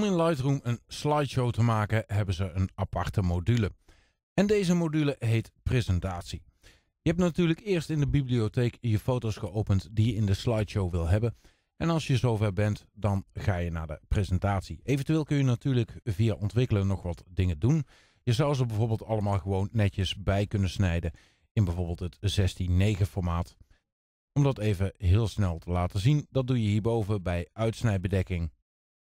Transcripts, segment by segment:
Om in Lightroom een slideshow te maken hebben ze een aparte module. En deze module heet presentatie. Je hebt natuurlijk eerst in de bibliotheek je foto's geopend die je in de slideshow wil hebben. En als je zover bent, dan ga je naar de presentatie. Eventueel kun je natuurlijk via ontwikkelen nog wat dingen doen. Je zou ze bijvoorbeeld allemaal gewoon netjes bij kunnen snijden in bijvoorbeeld het 16:9 formaat. Om dat even heel snel te laten zien, dat doe je hierboven bij uitsnijbedekking.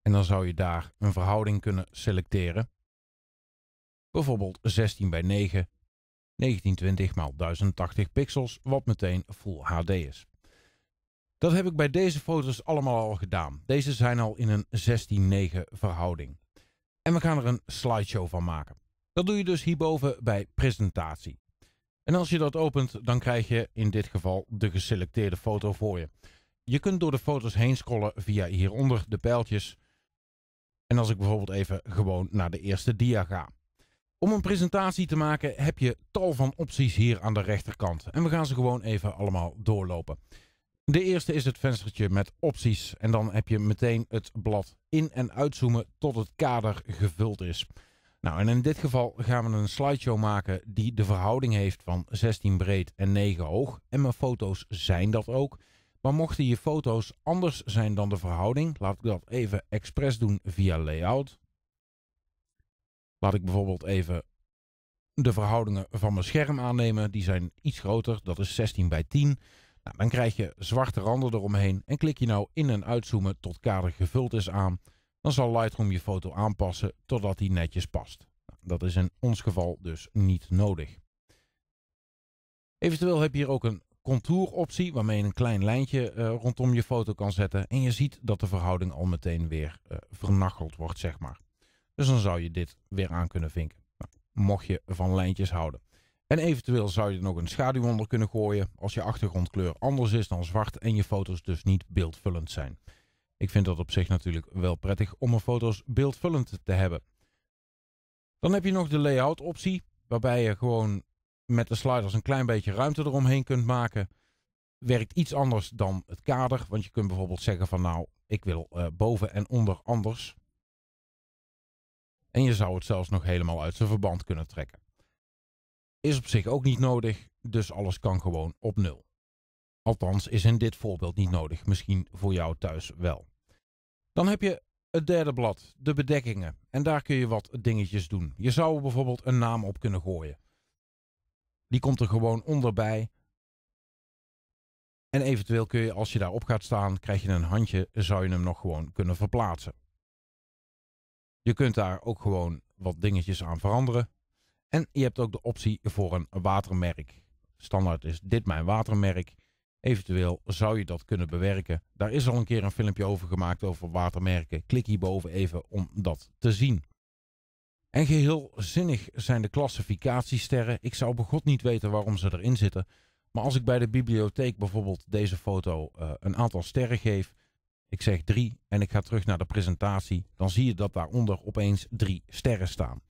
En dan zou je daar een verhouding kunnen selecteren. Bijvoorbeeld 16 bij 9, 1920 x 1080 pixels, wat meteen Full HD is. Dat heb ik bij deze foto's allemaal al gedaan. Deze zijn al in een 16-9 verhouding. En we gaan er een slideshow van maken. Dat doe je dus hierboven bij presentatie. En als je dat opent, dan krijg je in dit geval de geselecteerde foto voor je. Je kunt door de foto's heen scrollen via hieronder de pijltjes en als ik bijvoorbeeld even gewoon naar de eerste dia ga. Om een presentatie te maken heb je tal van opties hier aan de rechterkant. En we gaan ze gewoon even allemaal doorlopen. De eerste is het venstertje met opties. En dan heb je meteen het blad in- en uitzoomen tot het kader gevuld is. Nou, en in dit geval gaan we een slideshow maken die de verhouding heeft van 16 breed en 9 hoog. En mijn foto's zijn dat ook. Maar mochten je foto's anders zijn dan de verhouding, laat ik dat even expres doen via layout. Laat ik bijvoorbeeld even de verhoudingen van mijn scherm aannemen. Die zijn iets groter, dat is 16 bij 10. Nou, dan krijg je zwarte randen eromheen en klik je nou in- en uitzoomen tot kader gevuld is aan. Dan zal Lightroom je foto aanpassen totdat die netjes past. Nou, dat is in ons geval dus niet nodig. Eventueel heb je hier ook een contour-optie waarmee je een klein lijntje eh, rondom je foto kan zetten. En je ziet dat de verhouding al meteen weer uh, eh, vernacheld wordt, zeg maar. Dus dan zou je dit weer aan kunnen vinken. Nou, mocht je van lijntjes houden. En eventueel zou je er nog een schaduw onder kunnen gooien als je achtergrondkleur anders is dan zwart en je foto's dus niet beeldvullend zijn. Ik vind dat op zich natuurlijk wel prettig om mijn foto's beeldvullend te hebben. Dan heb je nog de layout optie, waarbij je gewoon met de sliders een klein beetje ruimte eromheen kunt maken. Werkt iets anders dan het kader. Want je kunt bijvoorbeeld zeggen van nou, ik wil eh, boven en onder anders. En je zou het zelfs nog helemaal uit zijn verband kunnen trekken. Is op zich ook niet nodig, dus alles kan gewoon op nul. Althans is in dit voorbeeld niet nodig, misschien voor jou thuis wel. Dan heb je het derde blad, de bedekkingen. En daar kun je wat dingetjes doen. Je zou bijvoorbeeld een naam op kunnen gooien. Die komt er gewoon onderbij. En eventueel kun je, als je daarop gaat staan, krijg je een handje, zou je hem nog gewoon kunnen verplaatsen. Je kunt daar ook gewoon wat dingetjes aan veranderen. En je hebt ook de optie voor een watermerk. Standaard is dit mijn watermerk. Eventueel zou je dat kunnen bewerken. Daar is al een keer een filmpje over gemaakt over watermerken. Klik hierboven even om dat te zien. En geheel zinnig zijn de klassificatiesterren. Ik zou bij God niet weten waarom ze erin zitten. Maar als ik bij de bibliotheek bijvoorbeeld deze foto eh, een aantal sterren geef, ik zeg drie en ik ga terug naar de presentatie, dan zie je dat daaronder opeens drie sterren staan.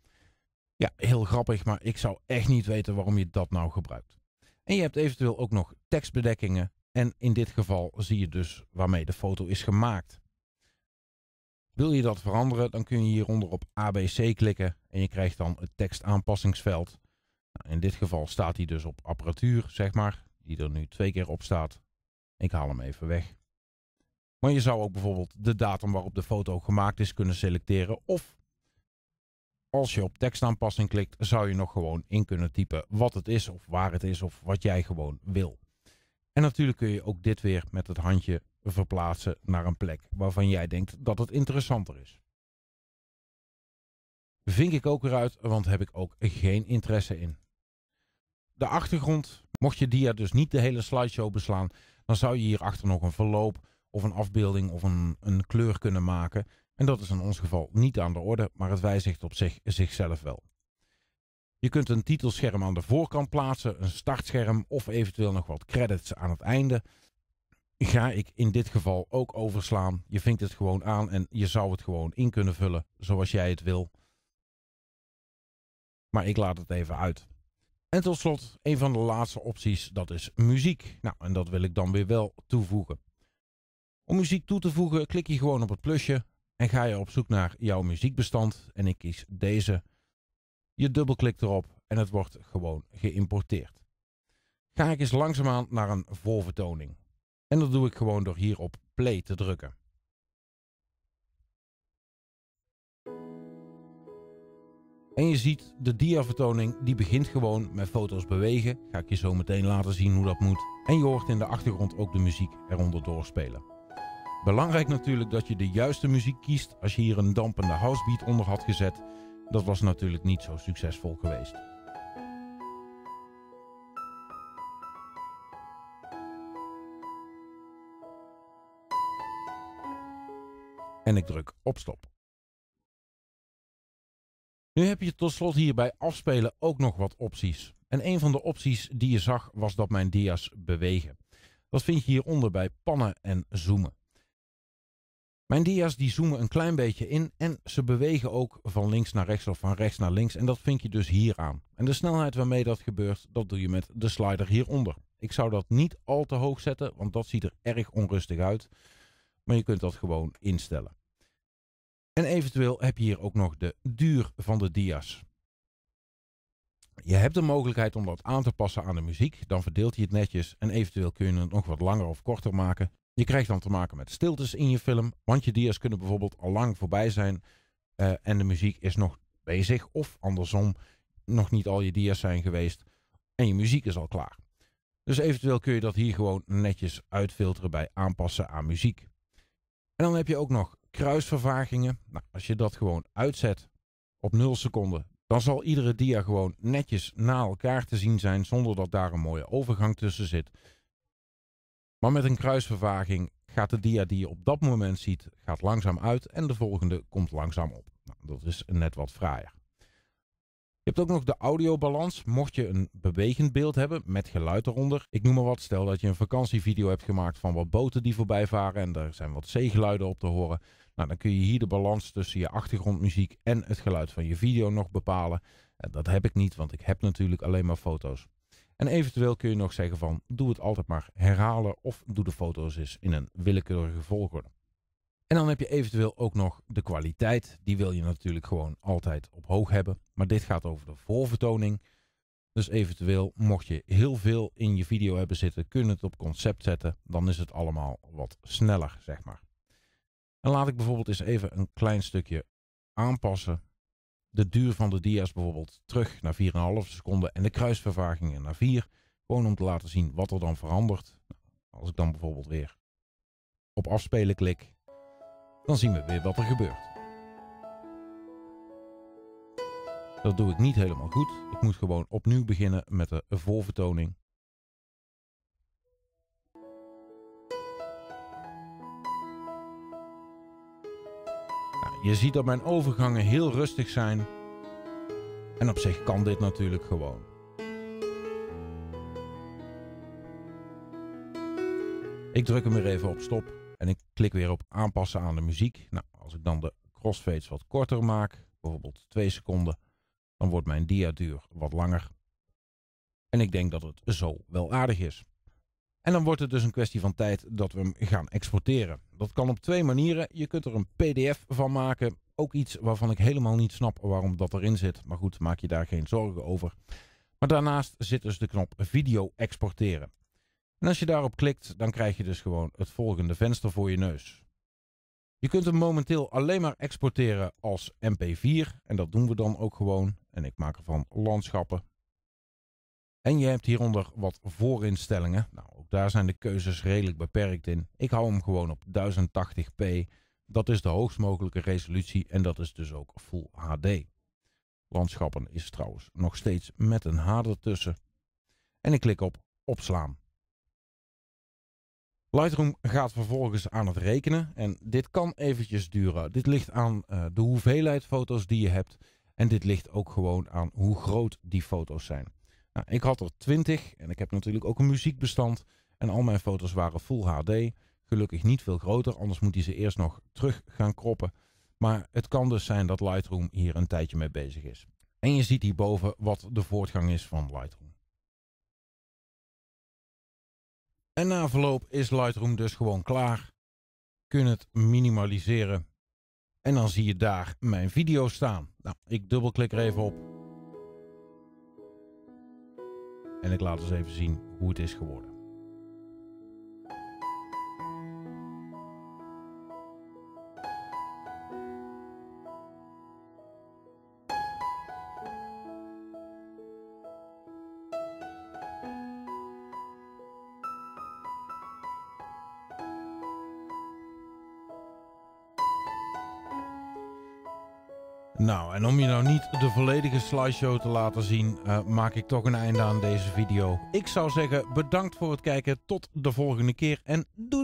Ja, heel grappig, maar ik zou echt niet weten waarom je dat nou gebruikt. En je hebt eventueel ook nog tekstbedekkingen en in dit geval zie je dus waarmee de foto is gemaakt. Wil je dat veranderen, dan kun je hieronder op ABC klikken en je krijgt dan het tekstaanpassingsveld. Nou, in dit geval staat hij dus op apparatuur, zeg maar, die er nu twee keer op staat. Ik haal hem even weg. Maar je zou ook bijvoorbeeld de datum waarop de foto gemaakt is kunnen selecteren. Of als je op tekstaanpassing klikt, zou je nog gewoon in kunnen typen wat het is of waar het is of wat jij gewoon wil. En natuurlijk kun je ook dit weer met het handje verplaatsen naar een plek waarvan jij denkt dat het interessanter is. Vink ik ook eruit, want heb ik ook geen interesse in. De achtergrond, mocht je dia dus niet de hele slideshow beslaan, dan zou je hierachter nog een verloop of een afbeelding of een, een kleur kunnen maken. En dat is in ons geval niet aan de orde, maar het wijzigt op zich, zichzelf wel. Je kunt een titelscherm aan de voorkant plaatsen, een startscherm of eventueel nog wat credits aan het einde ga ik in dit geval ook overslaan. Je vinkt het gewoon aan en je zou het gewoon in kunnen vullen zoals jij het wil. Maar ik laat het even uit. En tot slot, een van de laatste opties, dat is muziek. Nou, en dat wil ik dan weer wel toevoegen. Om muziek toe te voegen, klik je gewoon op het plusje en ga je op zoek naar jouw muziekbestand. En ik kies deze. Je dubbelklikt erop en het wordt gewoon geïmporteerd. Ga ik eens langzaamaan naar een voorvertoning. En dat doe ik gewoon door hier op play te drukken. En je ziet, de diavertoning die begint gewoon met foto's bewegen. Ga ik je zo meteen laten zien hoe dat moet. En je hoort in de achtergrond ook de muziek eronder doorspelen. Belangrijk natuurlijk dat je de juiste muziek kiest. Als je hier een dampende housebeat onder had gezet, dat was natuurlijk niet zo succesvol geweest. en ik druk op stop. Nu heb je tot slot hier bij afspelen ook nog wat opties. En een van de opties die je zag was dat mijn dia's bewegen. Dat vind je hieronder bij pannen en zoomen. Mijn dia's die zoomen een klein beetje in en ze bewegen ook van links naar rechts of van rechts naar links. En dat vind je dus hier aan. En de snelheid waarmee dat gebeurt, dat doe je met de slider hieronder. Ik zou dat niet al te hoog zetten, want dat ziet er erg onrustig uit. Maar je kunt dat gewoon instellen. En eventueel heb je hier ook nog de duur van de dia's. Je hebt de mogelijkheid om dat aan te passen aan de muziek. Dan verdeelt hij het netjes en eventueel kun je het nog wat langer of korter maken. Je krijgt dan te maken met stiltes in je film, want je dia's kunnen bijvoorbeeld al lang voorbij zijn eh, en de muziek is nog bezig of andersom nog niet al je dia's zijn geweest en je muziek is al klaar. Dus eventueel kun je dat hier gewoon netjes uitfilteren bij aanpassen aan muziek. En dan heb je ook nog kruisvervagingen. Nou, als je dat gewoon uitzet op 0 seconden, dan zal iedere dia gewoon netjes na elkaar te zien zijn zonder dat daar een mooie overgang tussen zit. Maar met een kruisvervaging gaat de dia die je op dat moment ziet, gaat langzaam uit en de volgende komt langzaam op. Nou, dat is net wat fraaier hebt ook nog de audiobalans. Mocht je een bewegend beeld hebben met geluid eronder. Ik noem maar wat. Stel dat je een vakantievideo hebt gemaakt van wat boten die voorbij varen. En er zijn wat zeegeluiden op te horen. Nou, dan kun je hier de balans tussen je achtergrondmuziek en het geluid van je video nog bepalen. Dat heb ik niet, want ik heb natuurlijk alleen maar foto's. En eventueel kun je nog zeggen van doe het altijd maar herhalen of doe de foto's eens in een willekeurige volgorde. En dan heb je eventueel ook nog de kwaliteit. Die wil je natuurlijk gewoon altijd op hoog hebben. Maar dit gaat over de voorvertoning. Dus eventueel, mocht je heel veel in je video hebben zitten, kun je het op concept zetten. Dan is het allemaal wat sneller, zeg maar. En laat ik bijvoorbeeld eens even een klein stukje aanpassen. De duur van de dia's bijvoorbeeld terug naar 4,5 seconden en de kruisvervagingen naar 4. Gewoon om te laten zien wat er dan verandert. Als ik dan bijvoorbeeld weer op afspelen klik, dan zien we weer wat er gebeurt. Dat doe ik niet helemaal goed. Ik moet gewoon opnieuw beginnen met de volvertoning. Nou, je ziet dat mijn overgangen heel rustig zijn. En op zich kan dit natuurlijk gewoon. Ik druk hem weer even op stop. En ik klik weer op aanpassen aan de muziek. Nou, als ik dan de crossfades wat korter maak, bijvoorbeeld 2 seconden, dan wordt mijn diaduur wat langer. En ik denk dat het zo wel aardig is. En dan wordt het dus een kwestie van tijd dat we hem gaan exporteren. Dat kan op twee manieren. Je kunt er een pdf van maken. Ook iets waarvan ik helemaal niet snap waarom dat erin zit. Maar goed, maak je daar geen zorgen over. Maar daarnaast zit dus de knop video exporteren. En als je daarop klikt, dan krijg je dus gewoon het volgende venster voor je neus. Je kunt hem momenteel alleen maar exporteren als MP4 en dat doen we dan ook gewoon. En ik maak ervan landschappen. En je hebt hieronder wat voorinstellingen. Nou, ook daar zijn de keuzes redelijk beperkt in. Ik hou hem gewoon op 1080p. Dat is de hoogst mogelijke resolutie en dat is dus ook Full HD. Landschappen is trouwens nog steeds met een H ertussen. En ik klik op opslaan. Lightroom gaat vervolgens aan het rekenen en dit kan eventjes duren. Dit ligt aan eh, de hoeveelheid foto's die je hebt en dit ligt ook gewoon aan hoe groot die foto's zijn. Nou, ik had er 20 en ik heb natuurlijk ook een muziekbestand en al mijn foto's waren Full HD. Gelukkig niet veel groter, anders moet hij ze eerst nog terug gaan kroppen. Maar het kan dus zijn dat Lightroom hier een tijdje mee bezig is. En je ziet hierboven wat de voortgang is van Lightroom. En na verloop is Lightroom dus gewoon klaar. Kun het minimaliseren. En dan zie je daar mijn video staan. Nou, ik dubbelklik er even op. En ik laat eens even zien hoe het is geworden. Nou, en om je nou niet de volledige slideshow te laten zien, eh, maak ik toch een einde aan deze video. Ik zou zeggen, bedankt voor het kijken, tot de volgende keer en doei!